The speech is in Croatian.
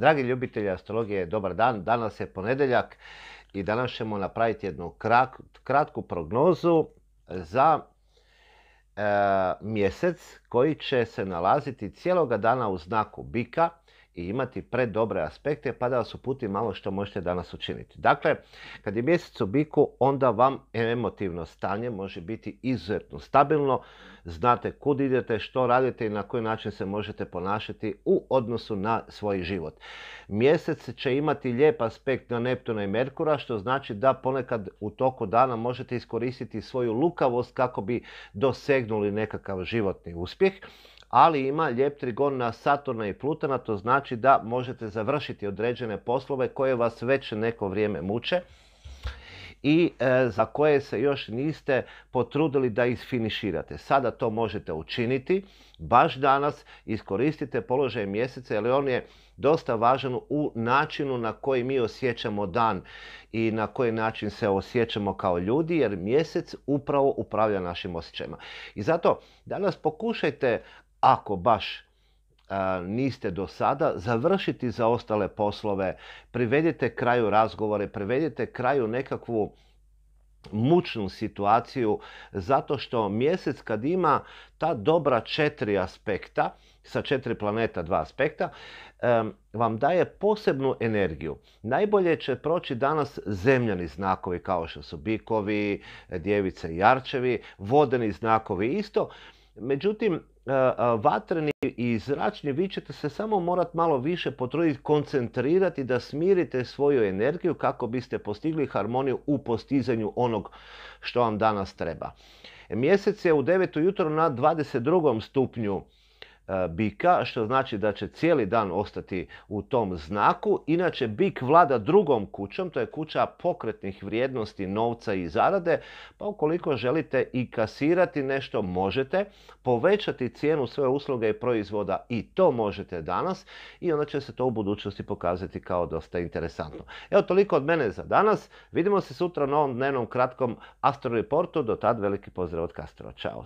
Dragi ljubitelji astrologije, dobar dan. Danas je ponedeljak i danas ćemo napraviti jednu kratku prognozu za e, mjesec koji će se nalaziti cijeloga dana u znaku bika i imati predobre aspekte pa da vas uputi malo što možete danas učiniti. Dakle, kad je mjesec u biku, onda vam emotivno stanje može biti izuzetno stabilno. Znate kud idete, što radite i na koji način se možete ponašati u odnosu na svoj život. Mjesec će imati lijep aspekt na Neptuna i Merkura, što znači da ponekad u toku dana možete iskoristiti svoju lukavost kako bi dosegnuli nekakav životni uspjeh ali ima lijep trigon na Saturna i Plutona, to znači da možete završiti određene poslove koje vas već neko vrijeme muče i e, za koje se još niste potrudili da isfiniširate. Sada to možete učiniti, baš danas iskoristite položaj mjeseca jer on je dosta važan u načinu na koji mi osjećamo dan i na koji način se osjećamo kao ljudi jer mjesec upravo upravlja našim osjećajima. I zato danas pokušajte ako baš e, niste do sada, završiti za ostale poslove, privedite kraju razgovore, privedite kraju nekakvu mučnu situaciju, zato što mjesec kad ima ta dobra četiri aspekta, sa četiri planeta, dva aspekta, e, vam daje posebnu energiju. Najbolje će proći danas zemljani znakovi kao što su bikovi, e, djevice i jarčevi, vodeni znakovi isto. Međutim, E, e, vatreni i zračni, vi ćete se samo morati malo više potruditi, koncentrirati da smirite svoju energiju kako biste postigli harmoniju u postizanju onog što vam danas treba. Mjesec je u 9. jutro na 22. stupnju E, bika, što znači da će cijeli dan ostati u tom znaku. Inače, bik vlada drugom kućom, to je kuća pokretnih vrijednosti novca i zarade, pa ukoliko želite i kasirati nešto, možete povećati cijenu svoje usluge i proizvoda i to možete danas i onda će se to u budućnosti pokazati kao dosta interesantno. Evo toliko od mene za danas. Vidimo se sutra na ovom dnevnom kratkom Astro Reportu. Do tad veliki pozdrav od Castro. Ćao!